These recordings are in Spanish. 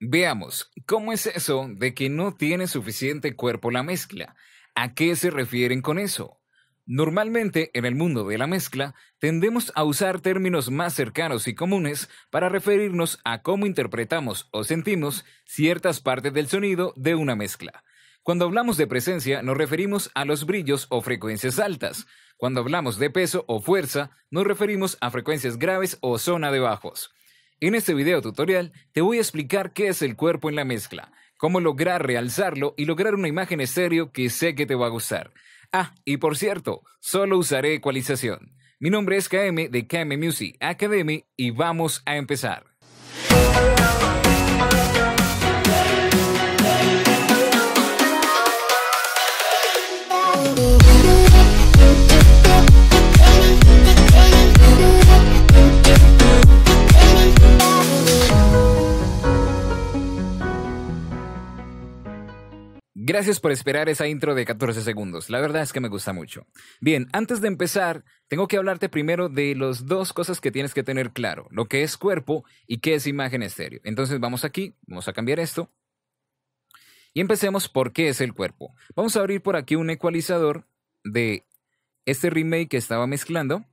Veamos, ¿cómo es eso de que no tiene suficiente cuerpo la mezcla? ¿A qué se refieren con eso? Normalmente, en el mundo de la mezcla, tendemos a usar términos más cercanos y comunes para referirnos a cómo interpretamos o sentimos ciertas partes del sonido de una mezcla. Cuando hablamos de presencia, nos referimos a los brillos o frecuencias altas. Cuando hablamos de peso o fuerza, nos referimos a frecuencias graves o zona de bajos. En este video tutorial te voy a explicar qué es el cuerpo en la mezcla, cómo lograr realzarlo y lograr una imagen estéreo que sé que te va a gustar. Ah, y por cierto, solo usaré ecualización. Mi nombre es KM de KM Music Academy y vamos a empezar. Gracias por esperar esa intro de 14 segundos. La verdad es que me gusta mucho. Bien, antes de empezar, tengo que hablarte primero de las dos cosas que tienes que tener claro, lo que es cuerpo y qué es imagen estéreo. Entonces vamos aquí, vamos a cambiar esto. Y empecemos por qué es el cuerpo. Vamos a abrir por aquí un ecualizador de este remake que estaba mezclando,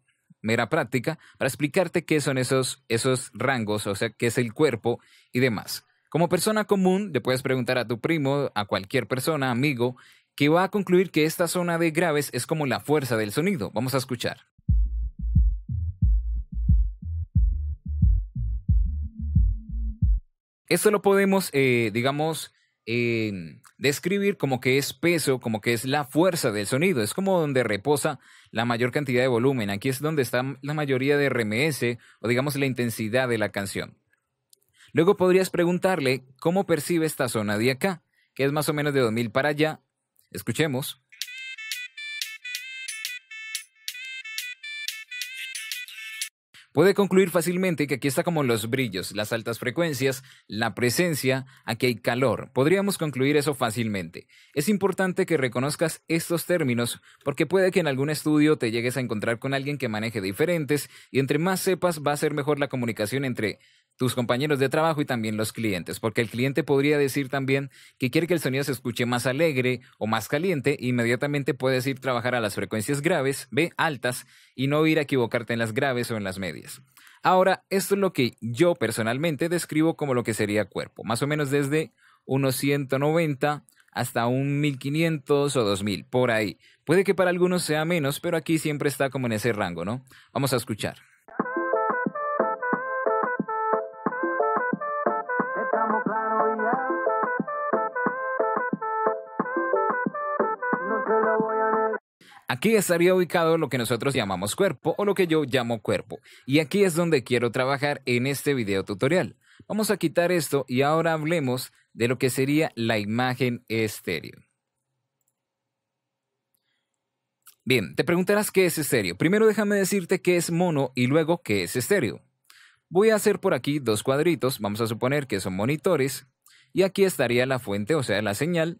mera práctica, para explicarte qué son esos, esos rangos, o sea, qué es el cuerpo y demás. Como persona común, le puedes preguntar a tu primo, a cualquier persona, amigo, que va a concluir que esta zona de graves es como la fuerza del sonido. Vamos a escuchar. Esto lo podemos, eh, digamos, em, describir como que es peso, como que es la fuerza del sonido. Es como donde reposa la mayor cantidad de volumen. Aquí es donde está la mayoría de RMS o digamos la intensidad de la canción. Luego podrías preguntarle cómo percibe esta zona de acá, que es más o menos de 2000 para allá. Escuchemos. Puede concluir fácilmente que aquí está como los brillos, las altas frecuencias, la presencia, aquí hay calor. Podríamos concluir eso fácilmente. Es importante que reconozcas estos términos porque puede que en algún estudio te llegues a encontrar con alguien que maneje diferentes y entre más sepas va a ser mejor la comunicación entre tus compañeros de trabajo y también los clientes, porque el cliente podría decir también que quiere que el sonido se escuche más alegre o más caliente, inmediatamente puedes ir a trabajar a las frecuencias graves, B, altas, y no ir a equivocarte en las graves o en las medias. Ahora, esto es lo que yo personalmente describo como lo que sería cuerpo, más o menos desde unos 190 hasta un 1500 o 2000, por ahí. Puede que para algunos sea menos, pero aquí siempre está como en ese rango, ¿no? Vamos a escuchar. Aquí estaría ubicado lo que nosotros llamamos cuerpo o lo que yo llamo cuerpo. Y aquí es donde quiero trabajar en este video tutorial. Vamos a quitar esto y ahora hablemos de lo que sería la imagen estéreo. Bien, te preguntarás qué es estéreo. Primero déjame decirte qué es mono y luego qué es estéreo. Voy a hacer por aquí dos cuadritos, vamos a suponer que son monitores, y aquí estaría la fuente, o sea, la señal,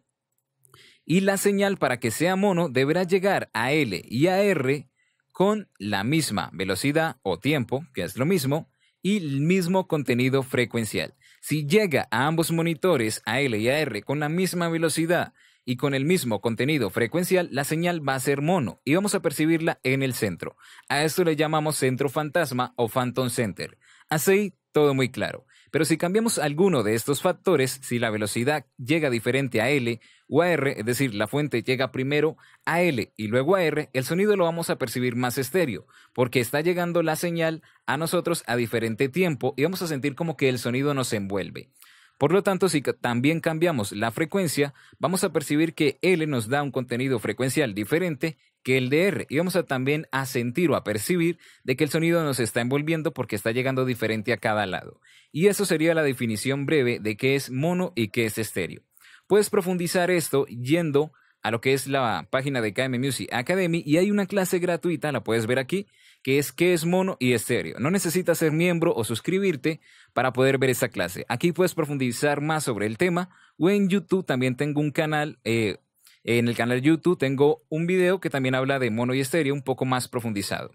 y la señal para que sea mono deberá llegar a L y a R con la misma velocidad o tiempo, que es lo mismo, y el mismo contenido frecuencial. Si llega a ambos monitores, a L y a R, con la misma velocidad y con el mismo contenido frecuencial, la señal va a ser mono y vamos a percibirla en el centro. A esto le llamamos centro fantasma o phantom center. Así, todo muy claro. Pero si cambiamos alguno de estos factores, si la velocidad llega diferente a L R, es decir, la fuente llega primero a L y luego a R, el sonido lo vamos a percibir más estéreo, porque está llegando la señal a nosotros a diferente tiempo y vamos a sentir como que el sonido nos envuelve. Por lo tanto, si también cambiamos la frecuencia, vamos a percibir que L nos da un contenido frecuencial diferente que el de R y vamos a también a sentir o a percibir de que el sonido nos está envolviendo porque está llegando diferente a cada lado. Y eso sería la definición breve de qué es mono y qué es estéreo. Puedes profundizar esto yendo a lo que es la página de KM Music Academy y hay una clase gratuita, la puedes ver aquí, que es qué es mono y estéreo. No necesitas ser miembro o suscribirte para poder ver esta clase. Aquí puedes profundizar más sobre el tema o en YouTube también tengo un canal, eh, en el canal YouTube tengo un video que también habla de mono y estéreo un poco más profundizado.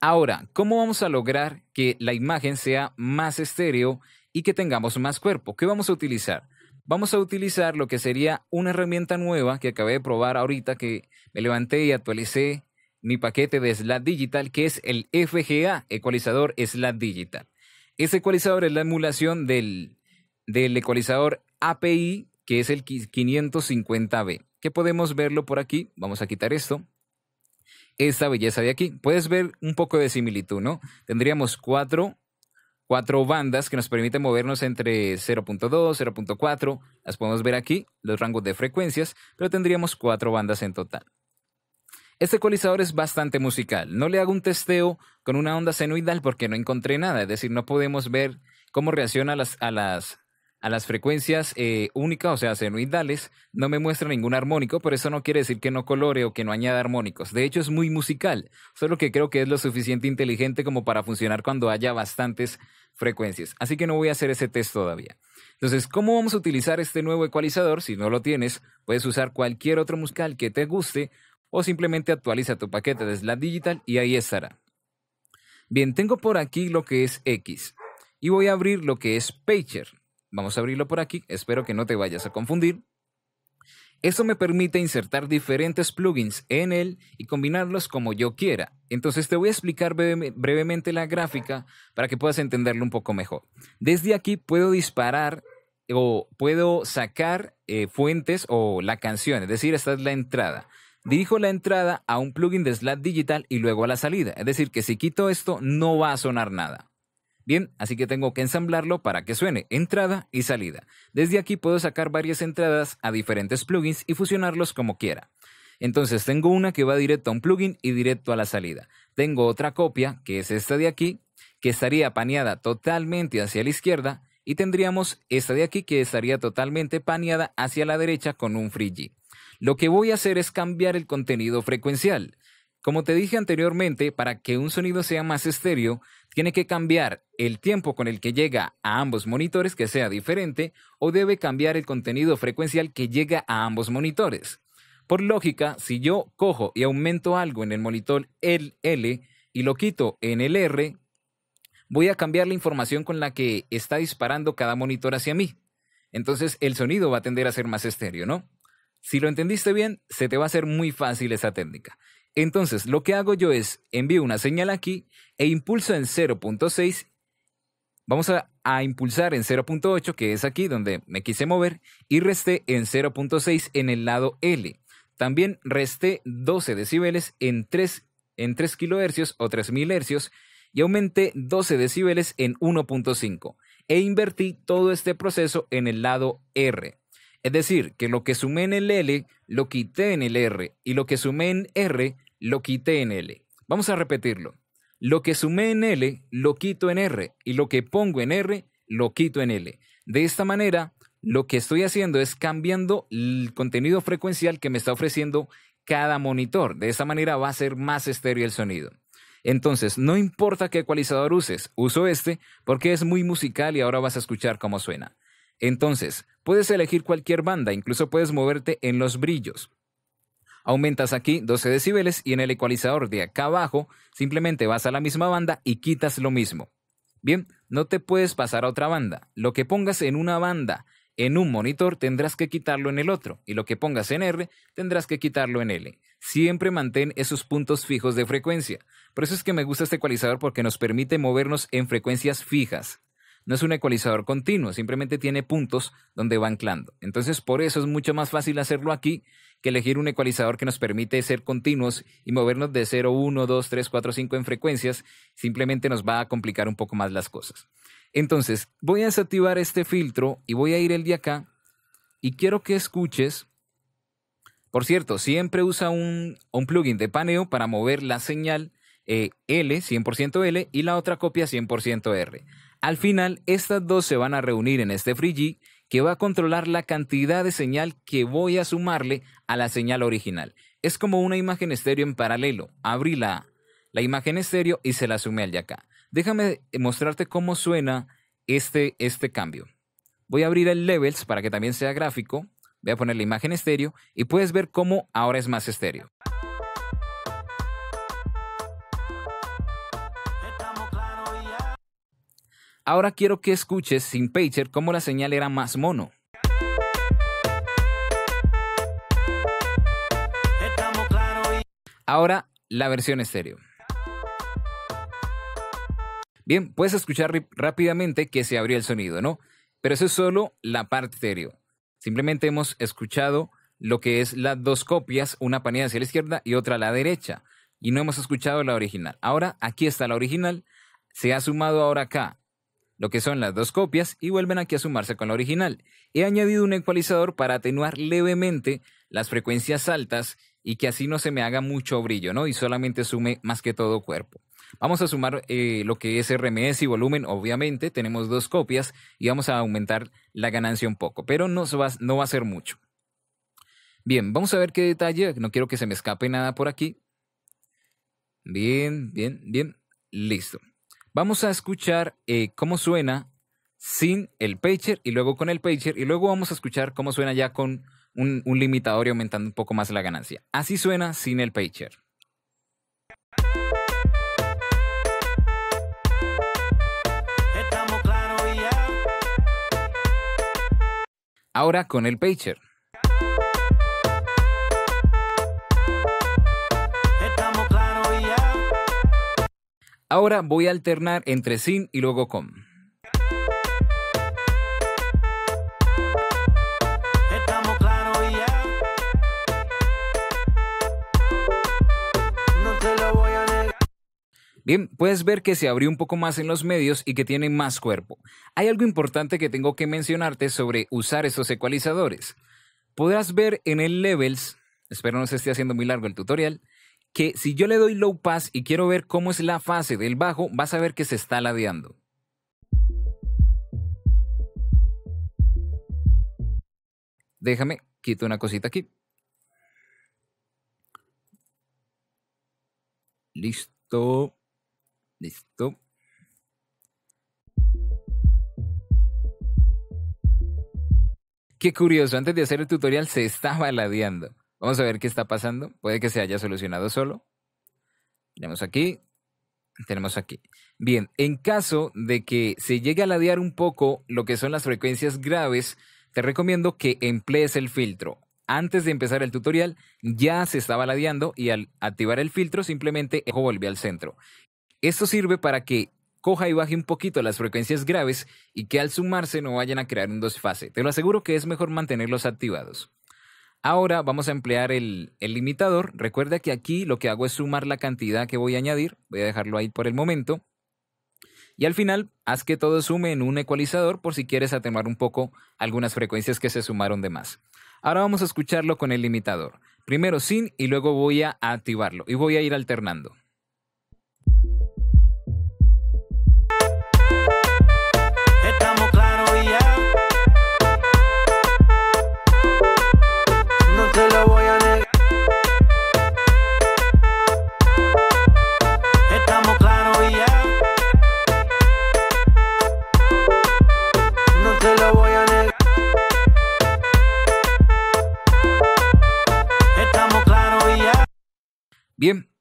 Ahora, ¿cómo vamos a lograr que la imagen sea más estéreo y que tengamos más cuerpo? ¿Qué vamos a utilizar? vamos a utilizar lo que sería una herramienta nueva que acabé de probar ahorita que me levanté y actualicé mi paquete de SLAT Digital, que es el FGA, ecualizador SLAT Digital. Ese ecualizador es la emulación del, del ecualizador API, que es el 550B, que podemos verlo por aquí. Vamos a quitar esto. Esta belleza de aquí. Puedes ver un poco de similitud, ¿no? Tendríamos cuatro cuatro bandas que nos permiten movernos entre 0.2, 0.4. Las podemos ver aquí, los rangos de frecuencias, pero tendríamos cuatro bandas en total. Este ecualizador es bastante musical. No le hago un testeo con una onda senoidal porque no encontré nada, es decir, no podemos ver cómo reacciona a las, a las a las frecuencias eh, únicas, o sea, senoidales, no me muestra ningún armónico, pero eso no quiere decir que no colore o que no añada armónicos. De hecho, es muy musical, solo que creo que es lo suficiente inteligente como para funcionar cuando haya bastantes frecuencias. Así que no voy a hacer ese test todavía. Entonces, ¿cómo vamos a utilizar este nuevo ecualizador? Si no lo tienes, puedes usar cualquier otro musical que te guste o simplemente actualiza tu paquete de Slack Digital y ahí estará. Bien, tengo por aquí lo que es X y voy a abrir lo que es Pager. Vamos a abrirlo por aquí, espero que no te vayas a confundir. Eso me permite insertar diferentes plugins en él y combinarlos como yo quiera. Entonces te voy a explicar brevemente la gráfica para que puedas entenderlo un poco mejor. Desde aquí puedo disparar o puedo sacar eh, fuentes o la canción, es decir, esta es la entrada. Dirijo la entrada a un plugin de Slack Digital y luego a la salida. Es decir, que si quito esto no va a sonar nada. Bien, así que tengo que ensamblarlo para que suene entrada y salida. Desde aquí puedo sacar varias entradas a diferentes plugins y fusionarlos como quiera. Entonces tengo una que va directo a un plugin y directo a la salida. Tengo otra copia, que es esta de aquí, que estaría paneada totalmente hacia la izquierda. Y tendríamos esta de aquí que estaría totalmente paneada hacia la derecha con un free Lo que voy a hacer es cambiar el contenido frecuencial. Como te dije anteriormente, para que un sonido sea más estéreo, tiene que cambiar el tiempo con el que llega a ambos monitores que sea diferente o debe cambiar el contenido frecuencial que llega a ambos monitores. Por lógica, si yo cojo y aumento algo en el monitor L y lo quito en el R, voy a cambiar la información con la que está disparando cada monitor hacia mí. Entonces el sonido va a tender a ser más estéreo, ¿no? Si lo entendiste bien, se te va a hacer muy fácil esa técnica. Entonces, lo que hago yo es envío una señal aquí e impulso en 0.6. Vamos a, impulsar en 0.8, que es aquí donde me quise mover, y resté en 0.6 en el lado L. También resté 12 decibeles en 3, en 3 kHz o 3000 Hz y aumenté 12 decibeles en 1.5 e invertí todo este proceso en el lado R. Es decir, que lo que sumé en el L lo quité en el R y lo que sumé en R lo quité en L. Vamos a repetirlo. Lo que sumé en L lo quito en R y lo que pongo en R lo quito en L. De esta manera, lo que estoy haciendo es cambiando el contenido frecuencial que me está ofreciendo cada monitor. De esa manera va a ser más estéreo el sonido. Entonces, no importa qué ecualizador uses, uso este porque es muy musical y ahora vas a escuchar cómo suena. Entonces, puedes elegir cualquier banda, incluso puedes moverte en los brillos. Aumentas aquí 12 decibeles y en el ecualizador de acá abajo simplemente vas a la misma banda y quitas lo mismo. Bien, no te puedes pasar a otra banda. Lo que pongas en una banda en un monitor tendrás que quitarlo en el otro y lo que pongas en R tendrás que quitarlo en L. Siempre mantén esos puntos fijos de frecuencia. Por eso es que me gusta este ecualizador porque nos permite movernos en frecuencias fijas no es un ecualizador continuo, simplemente tiene puntos donde va anclando. Entonces, por eso es mucho más fácil hacerlo aquí que elegir un ecualizador que nos permite ser continuos y movernos de 0, 1, 2, 3, 4, 5 en frecuencias, simplemente nos va a complicar un poco más las cosas. Entonces, voy a desactivar este filtro y voy a ir el de acá y quiero que escuches. Por cierto, siempre usa un, un plugin de paneo para mover la señal eh, L, 100% L, y la otra copia 100% R. Al final, estas dos se van a reunir en este G que va a controlar la cantidad de señal que voy a sumarle a la señal original. Es como una imagen estéreo en paralelo. Abrí la, imagen estéreo y se la sumé al acá. Déjame mostrarte cómo suena este, este cambio. Voy a abrir el Levels para que también sea gráfico. Voy a poner la imagen estéreo y puedes ver cómo ahora es más estéreo. Ahora quiero que escuches sin pager cómo la señal era más mono. Ahora la versión estéreo. Bien, puedes escuchar rápidamente que se abrió el sonido, ¿no? Pero eso es solo la parte estéreo. Simplemente hemos escuchado lo que es las dos copias, una panilla hacia la izquierda y otra a la derecha. Y no hemos escuchado la original. Ahora aquí está la original. Se ha sumado ahora acá lo que son las dos copias, y vuelven aquí a sumarse con la original. He añadido un ecualizador para atenuar levemente las frecuencias altas y que así no se me haga mucho brillo, ¿no? Y solamente sume más que todo cuerpo. Vamos a sumar eh, lo que es RMS y volumen, obviamente, tenemos dos copias y vamos a aumentar la ganancia un poco, pero no va a ser mucho. Bien, vamos a ver qué detalle, no quiero que se me escape nada por aquí. Bien, bien, bien, listo. Vamos a escuchar eh, cómo suena sin el pager y luego con el pager y luego vamos a escuchar cómo suena ya con un, un limitador y aumentando un poco más la ganancia. Así suena sin el pager. Ahora con el pager. Ahora voy a alternar entre sin y luego con. Bien, puedes ver que se abrió un poco más en los medios y que tiene más cuerpo. Hay algo importante que tengo que mencionarte sobre usar estos ecualizadores. Podrás ver en el Levels, espero no se esté haciendo muy largo el tutorial, que si yo le doy low pass y quiero ver cómo es la fase del bajo, vas a ver que se está ladeando. Déjame, quito una cosita aquí. Listo. Listo. Qué curioso, antes de hacer el tutorial se estaba ladeando. Vamos a ver qué está pasando. Puede que se haya solucionado solo. Tenemos aquí. Tenemos aquí. Bien, en caso de que se llegue a ladear un poco lo que son las frecuencias graves, te recomiendo que emplees el filtro. Antes de empezar el tutorial ya se estaba ladeando y al activar el filtro simplemente el ojo volvió al centro. Esto sirve para que coja y baje un poquito las frecuencias graves y que al sumarse no vayan a crear un dos fase. Te lo aseguro que es mejor mantenerlos activados. Ahora vamos a emplear el, limitador. Recuerda que aquí lo que hago es sumar la cantidad que voy a añadir. Voy a dejarlo ahí por el momento. Y al final, haz que todo sume en un ecualizador por si quieres atenuar un poco algunas frecuencias que se sumaron de más. Ahora vamos a escucharlo con el limitador. Primero sin y luego voy a activarlo y voy a ir alternando.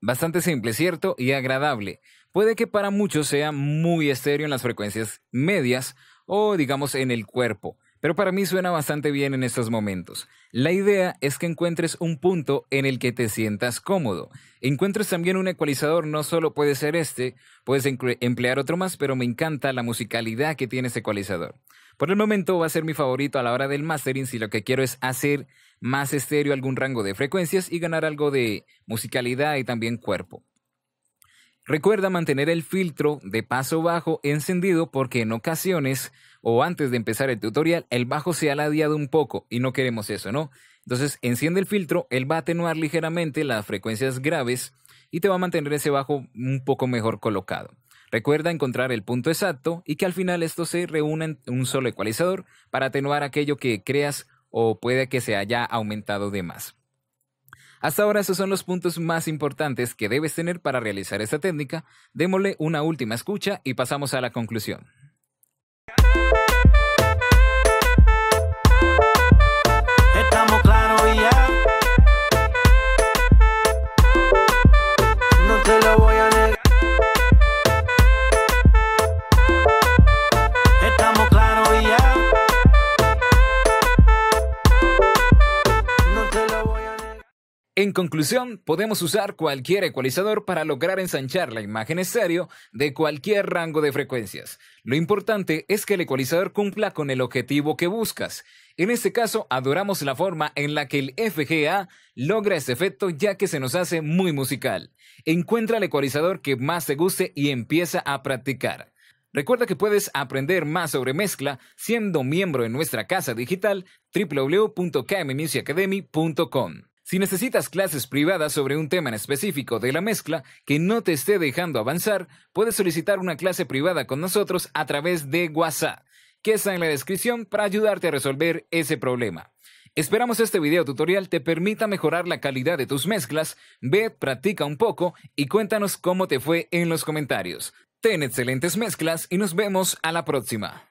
Bastante simple, ¿cierto? Y agradable. Puede que para muchos sea muy estéreo en las frecuencias medias o digamos en el cuerpo, pero para mí suena bastante bien en estos momentos. La idea es que encuentres un punto en el que te sientas cómodo. Encuentres también un ecualizador, no solo puede ser este, puedes emplear otro más, pero me encanta la musicalidad que tiene este ecualizador. Por el momento va a ser mi favorito a la hora del mastering si lo que quiero es hacer más estéreo algún rango de frecuencias y ganar algo de musicalidad y también cuerpo. Recuerda mantener el filtro de paso bajo encendido porque en ocasiones o antes de empezar el tutorial el bajo se ha ladeado un poco y no queremos eso, ¿no? Entonces enciende el filtro, él va a atenuar ligeramente las frecuencias graves y te va a mantener ese bajo un poco mejor colocado. Recuerda encontrar el punto exacto y que al final esto se reúna en un solo ecualizador para atenuar aquello que creas o puede que se haya aumentado de más. Hasta ahora esos son los puntos más importantes que debes tener para realizar esta técnica. Démosle una última escucha y pasamos a la conclusión. conclusión, podemos usar cualquier ecualizador para lograr ensanchar la imagen estéreo de cualquier rango de frecuencias. Lo importante es que el ecualizador cumpla con el objetivo que buscas. En este caso, adoramos la forma en la que el FGA logra este efecto ya que se nos hace muy musical. Encuentra el ecualizador que más te guste y empieza a practicar. Recuerda que puedes aprender más sobre mezcla siendo miembro de nuestra casa digital www.kmmusicacademy.com. Si necesitas clases privadas sobre un tema en específico de la mezcla que no te esté dejando avanzar, puedes solicitar una clase privada con nosotros a través de WhatsApp, que está en la descripción para ayudarte a resolver ese problema. Esperamos este video tutorial te permita mejorar la calidad de tus mezclas, ve, practica un poco y cuéntanos cómo te fue en los comentarios. Ten excelentes mezclas y nos vemos a la próxima.